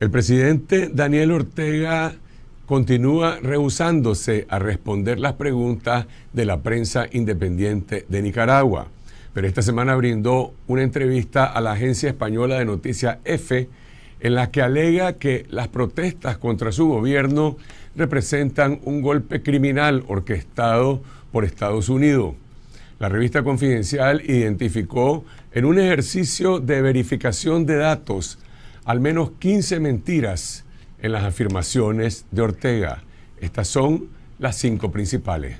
El presidente Daniel Ortega continúa rehusándose a responder las preguntas de la prensa independiente de Nicaragua, pero esta semana brindó una entrevista a la agencia española de noticias EFE en la que alega que las protestas contra su gobierno representan un golpe criminal orquestado por Estados Unidos. La revista Confidencial identificó en un ejercicio de verificación de datos al menos 15 mentiras en las afirmaciones de Ortega. Estas son las cinco principales.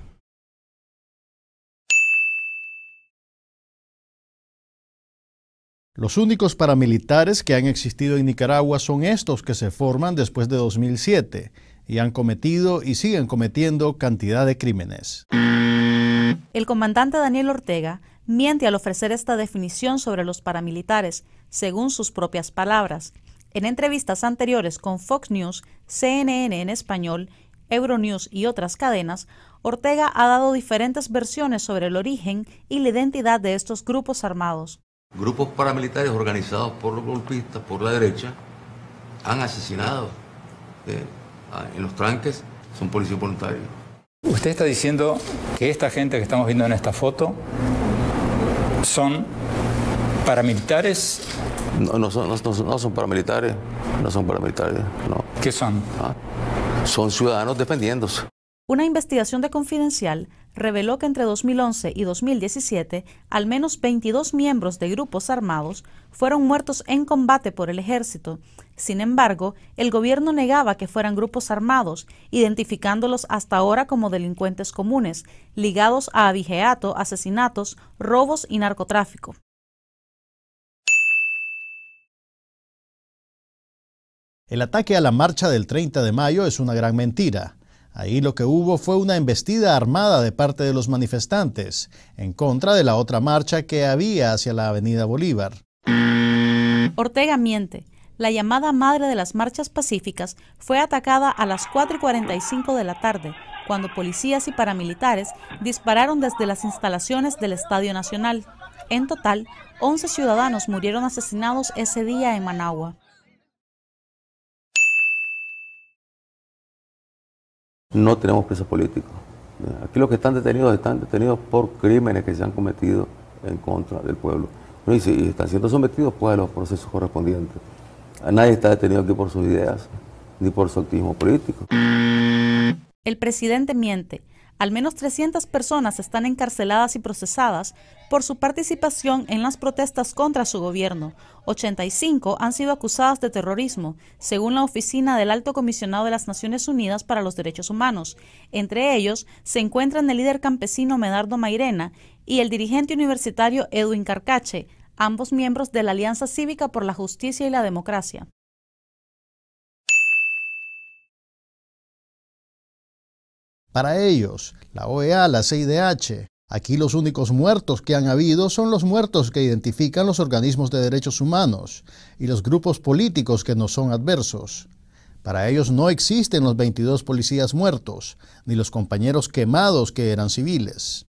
Los únicos paramilitares que han existido en Nicaragua son estos que se forman después de 2007 y han cometido y siguen cometiendo cantidad de crímenes. El comandante Daniel Ortega miente al ofrecer esta definición sobre los paramilitares, según sus propias palabras. En entrevistas anteriores con Fox News, CNN en español, Euronews y otras cadenas, Ortega ha dado diferentes versiones sobre el origen y la identidad de estos grupos armados. Grupos paramilitares organizados por los golpistas, por la derecha, han asesinado eh, en los tranques, son policía voluntarios. Usted está diciendo que esta gente que estamos viendo en esta foto son paramilitares? No, no son, paramilitares, no son paramilitares, no. ¿Qué son? Ah, son ciudadanos defendiéndose. Una investigación de Confidencial reveló que entre 2011 y 2017, al menos 22 miembros de grupos armados fueron muertos en combate por el ejército. Sin embargo, el gobierno negaba que fueran grupos armados, identificándolos hasta ahora como delincuentes comunes, ligados a abigeato, asesinatos, robos y narcotráfico. El ataque a la marcha del 30 de mayo es una gran mentira. Ahí lo que hubo fue una embestida armada de parte de los manifestantes, en contra de la otra marcha que había hacia la Avenida Bolívar. Ortega miente. La llamada madre de las marchas pacíficas fue atacada a las 4.45 de la tarde, cuando policías y paramilitares dispararon desde las instalaciones del Estadio Nacional. En total, 11 ciudadanos murieron asesinados ese día en Managua. No tenemos presos políticos. Aquí los que están detenidos están detenidos por crímenes que se han cometido en contra del pueblo. Y están siendo sometidos pues, a los procesos correspondientes. Nadie está detenido aquí por sus ideas ni por su activismo político. El presidente miente al menos 300 personas están encarceladas y procesadas por su participación en las protestas contra su gobierno. 85 han sido acusadas de terrorismo, según la oficina del Alto Comisionado de las Naciones Unidas para los Derechos Humanos. Entre ellos se encuentran el líder campesino Medardo Mairena y el dirigente universitario Edwin Carcache, ambos miembros de la Alianza Cívica por la Justicia y la Democracia. Para ellos, la OEA, la CIDH, aquí los únicos muertos que han habido son los muertos que identifican los organismos de derechos humanos y los grupos políticos que no son adversos. Para ellos no existen los 22 policías muertos, ni los compañeros quemados que eran civiles.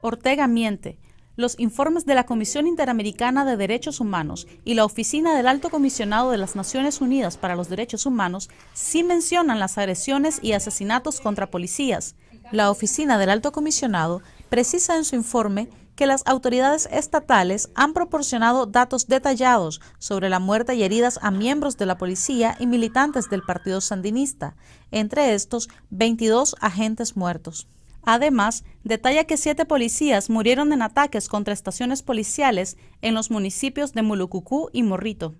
Ortega miente, los informes de la Comisión Interamericana de Derechos Humanos y la Oficina del Alto Comisionado de las Naciones Unidas para los Derechos Humanos sí mencionan las agresiones y asesinatos contra policías. La Oficina del Alto Comisionado precisa en su informe que las autoridades estatales han proporcionado datos detallados sobre la muerte y heridas a miembros de la policía y militantes del Partido Sandinista, entre estos 22 agentes muertos. Además, detalla que siete policías murieron en ataques contra estaciones policiales en los municipios de Mulucucú y Morrito.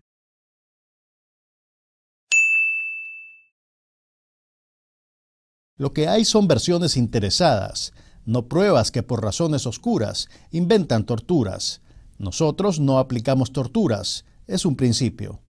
Lo que hay son versiones interesadas, no pruebas que por razones oscuras inventan torturas. Nosotros no aplicamos torturas, es un principio.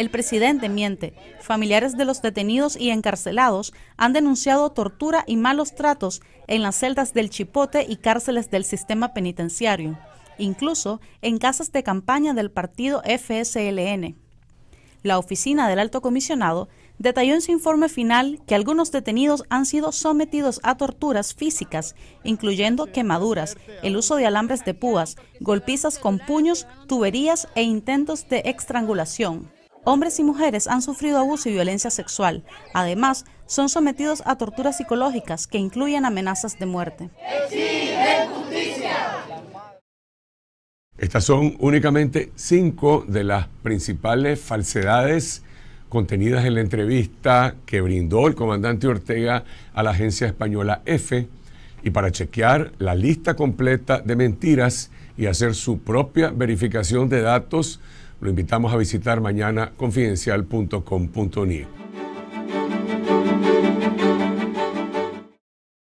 El presidente miente. Familiares de los detenidos y encarcelados han denunciado tortura y malos tratos en las celdas del Chipote y cárceles del sistema penitenciario, incluso en casas de campaña del partido FSLN. La oficina del alto comisionado detalló en su informe final que algunos detenidos han sido sometidos a torturas físicas, incluyendo quemaduras, el uso de alambres de púas, golpizas con puños, tuberías e intentos de estrangulación. Hombres y mujeres han sufrido abuso y violencia sexual. Además, son sometidos a torturas psicológicas que incluyen amenazas de muerte. Estas son únicamente cinco de las principales falsedades contenidas en la entrevista que brindó el comandante Ortega a la agencia española EFE. Y para chequear la lista completa de mentiras y hacer su propia verificación de datos, lo invitamos a visitar mañana confidencial.com.ni.